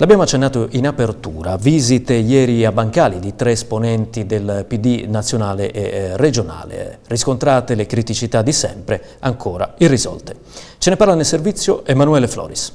L'abbiamo accennato in apertura, visite ieri a Bancali di tre esponenti del PD nazionale e eh, regionale, riscontrate le criticità di sempre, ancora irrisolte. Ce ne parla nel servizio Emanuele Floris.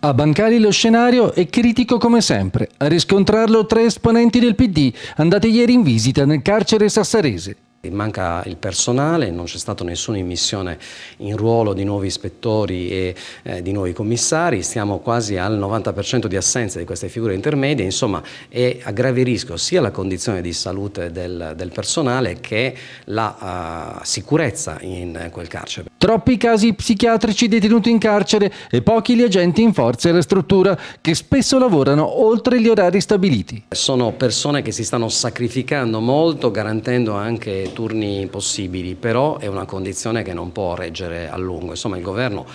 A Bancali lo scenario è critico come sempre, a riscontrarlo tre esponenti del PD andati ieri in visita nel carcere sassarese. Manca il personale, non c'è stata nessuna immissione in ruolo di nuovi ispettori e eh, di nuovi commissari, stiamo quasi al 90% di assenza di queste figure intermedie, insomma è a grave rischio sia la condizione di salute del, del personale che la uh, sicurezza in quel carcere. Troppi casi psichiatrici detenuti in carcere e pochi gli agenti in forza e la struttura che spesso lavorano oltre gli orari stabiliti. Sono persone che si stanno sacrificando molto garantendo anche turni possibili, però è una condizione che non può reggere a lungo. Insomma il governo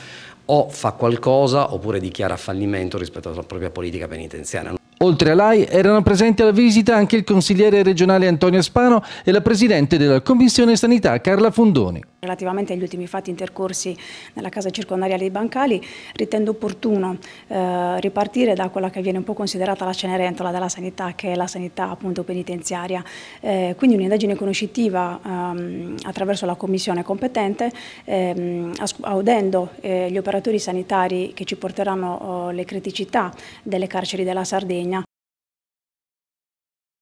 o fa qualcosa oppure dichiara fallimento rispetto alla propria politica penitenziaria. Oltre a lei erano presenti alla visita anche il consigliere regionale Antonio Spano e la presidente della Commissione Sanità Carla Fondoni. Relativamente agli ultimi fatti intercorsi nella casa circondariale dei Bancali, ritendo opportuno eh, ripartire da quella che viene un po' considerata la cenerentola della sanità, che è la sanità appunto penitenziaria. Eh, quindi un'indagine conoscitiva ehm, attraverso la commissione competente, ehm, audendo eh, gli operatori sanitari che ci porteranno oh, le criticità delle carceri della Sardegna